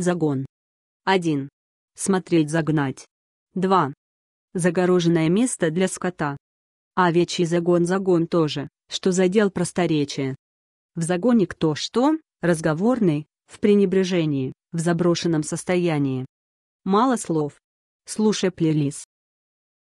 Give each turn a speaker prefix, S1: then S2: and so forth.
S1: Загон. 1. Смотреть загнать. 2. Загороженное место для скота. А овечий загон загон тоже, что задел просторечие В загоне кто что, разговорный, в пренебрежении, в заброшенном состоянии. Мало слов. Слушай плейлист.